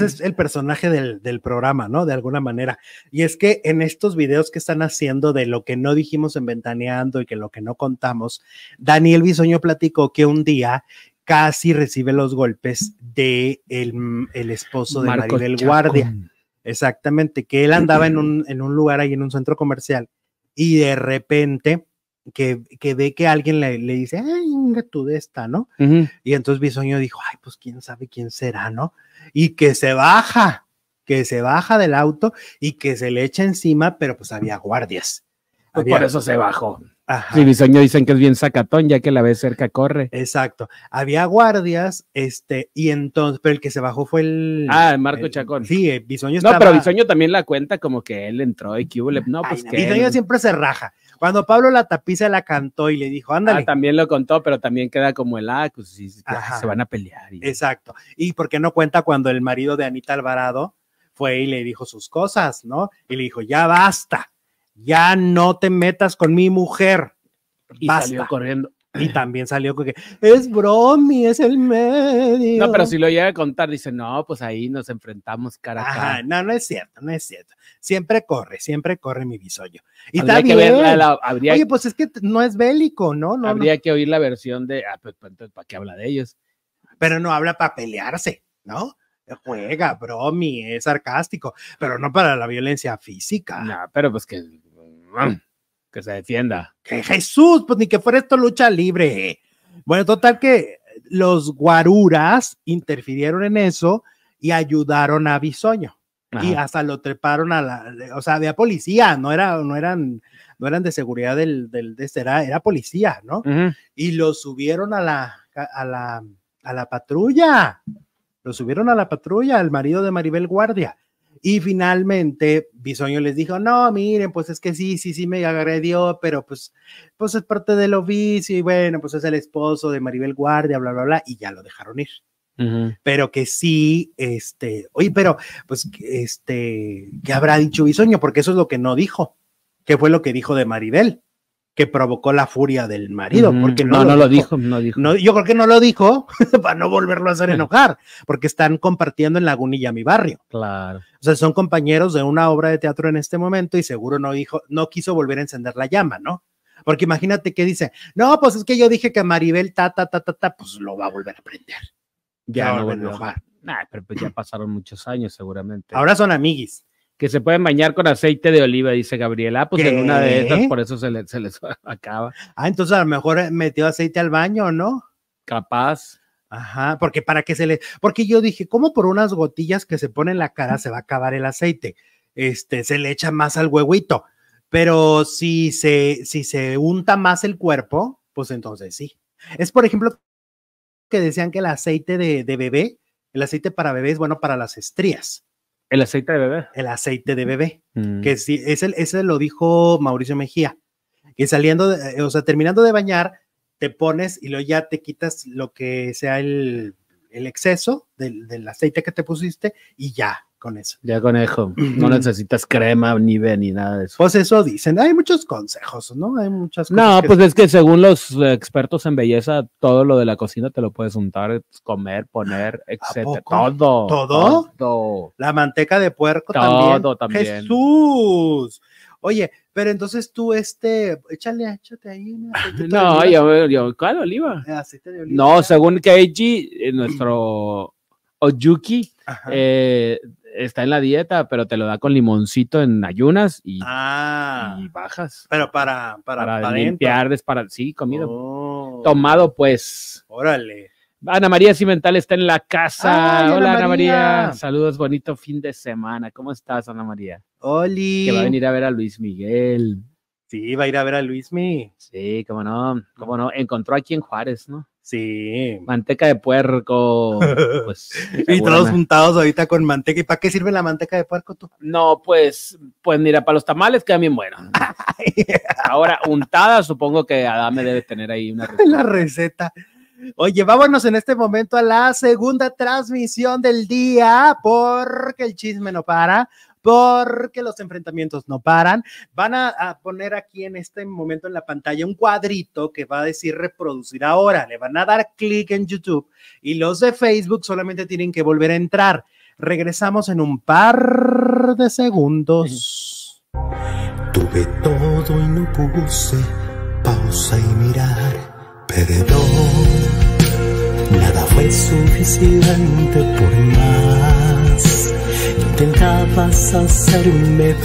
es el personaje del, programa, ¿no? De alguna manera. Y es que en estos videos que están haciendo de lo que no dijimos en Ventaneando y que lo que no contamos, Daniel Bisoño platicó que un día casi recibe los golpes de el, el esposo de Maribel Guardia. Exactamente, que él andaba en un, en un lugar ahí en un centro comercial y de repente que, ve que alguien le, dice, ay, tú de esta, ¿no? Y entonces Bisoño dijo, ay, pues quién sabe quién será, ¿no? Y que se baja, que se baja del auto y que se le echa encima, pero pues había guardias. Pues, por eso se bajó. Sí, Biseño dicen que es bien sacatón, ya que la vez cerca corre. Exacto. Había guardias, este, y entonces, pero el que se bajó fue el. Ah, Marco Chacón. Sí, Bisoño eh, estaba. No, pero Bisoño también la cuenta como que él entró y que hubo. No, pues siempre se raja. Cuando Pablo la tapiza la cantó y le dijo, ándale. Ah, también lo contó, pero también queda como el, A, ah, pues, se van a pelear. Exacto. Y por qué no cuenta cuando el marido de Anita Alvarado fue y le dijo sus cosas, ¿no? Y le dijo, ya basta ya no te metas con mi mujer. Y salió corriendo. Y también salió que es bromi, es el medio. No, pero si lo llega a contar, dice, no, pues ahí nos enfrentamos cara a cara. no, no es cierto, no es cierto. Siempre corre, siempre corre mi bisoyo. Y habría Oye, pues es que no es bélico, ¿no? habría que oír la versión de, ah, pues, pues, pues, ¿para qué habla de ellos? Pero no habla para pelearse, ¿no? Juega, bromi, es sarcástico, pero no para la violencia física. No, pero pues que que se defienda. Que Jesús, pues ni que fuera esto lucha libre. Bueno, total que los guaruras interfirieron en eso y ayudaron a Bisoño. Y hasta lo treparon a la, o sea, había policía, no, era, no, eran, no eran de seguridad del, de este, era, policía, ¿no? Y lo subieron a la, a la, a la patrulla, lo subieron a la patrulla, al marido de Maribel Guardia. Y finalmente Bisoño les dijo, no, miren, pues es que sí, sí, sí me agredió, pero pues, pues es parte del oficio y bueno, pues es el esposo de Maribel Guardia, bla, bla, bla, y ya lo dejaron ir. Pero que sí, este, oye, pero pues, este, ¿qué habrá dicho Bisoño? Porque eso es lo que no dijo. ¿Qué fue lo que dijo de Maribel? que provocó la furia del marido, porque no, no, lo, dijo, no dijo. yo creo que no lo dijo para no volverlo a hacer enojar, porque están compartiendo en Lagunilla mi barrio. Claro. O sea, son compañeros de una obra de teatro en este momento y seguro no dijo, no quiso volver a encender la llama, ¿no? Porque imagínate que dice, no, pues es que yo dije que Maribel ta ta ta ta ta, pues lo va a volver a prender. Ya no, va a enojar. pero pues ya pasaron muchos años seguramente. Ahora son amiguis que se pueden bañar con aceite de oliva, dice Gabriela. Ah, pues en una de estas, por eso se, le, se, les acaba. Ah, entonces a lo mejor eh, metió aceite al baño, ¿no? Capaz. Ajá, porque para que se le. Porque yo dije, ¿cómo por unas gotillas que se pone en la cara se va a acabar el aceite? Este, se le echa más al huevito. Pero si se, si se unta más el cuerpo, pues entonces sí. Es por ejemplo que decían que el aceite de, de bebé, el aceite para bebé es bueno para las estrías el aceite de bebé. El aceite de bebé. Mm. Que sí, ese, ese lo dijo Mauricio Mejía. Que saliendo, eh, o sea, terminando de bañar, te pones y luego ya te quitas lo que sea el, el exceso del, del aceite que te pusiste y ya, con eso. Ya conejo, No necesitas crema, ni ni nada de eso. Pues eso dicen. Hay muchos consejos, ¿no? Hay muchas cosas No, pues es que según los expertos en belleza, todo lo de la cocina te lo puedes untar, comer, poner, etcétera. Todo, todo. Todo. La manteca de puerco también. Todo también. Jesús. Oye, pero entonces tú, este, échale, échate ahí. ¿no? yo, yo, ¿cuál oliva? Ah, de oliva. No, según Keiji, eh, nuestro Oyuki, eh, está en la dieta, pero te lo da con limoncito en ayunas y, ah. bajas. Pero para, para, para, para para, sí, comido. Oh. Tomado, pues. Órale. Ana María Cimental está en la casa. Hola, Ana María. Saludos, bonito fin de semana. ¿Cómo estás, Ana María? Oli. Que va a venir a ver a Luis Miguel. Sí, va a ir a ver a Luis Miguel, Sí, cómo no, cómo no. Encontró aquí en Juárez, ¿no? Sí. Manteca de puerco. Pues, y todos juntados ahorita con manteca. ¿Y para qué sirve la manteca de puerco tú? No, pues, pues mira, para los tamales queda bien bueno. Ahora, untada, supongo que Adame debe tener ahí una receta. la receta. Oye, vámonos en este momento a la segunda transmisión del día, porque el chisme no para porque los enfrentamientos no paran. Van a, poner aquí en este momento en la pantalla un cuadrito que va a decir reproducir ahora. Le van a dar clic en YouTube y los de Facebook solamente tienen que volver a entrar. Regresamos en un par de segundos. Tuve todo y no puse pausa y mirar, perdedor. nada fue suficiente por más. tentava assassar-me.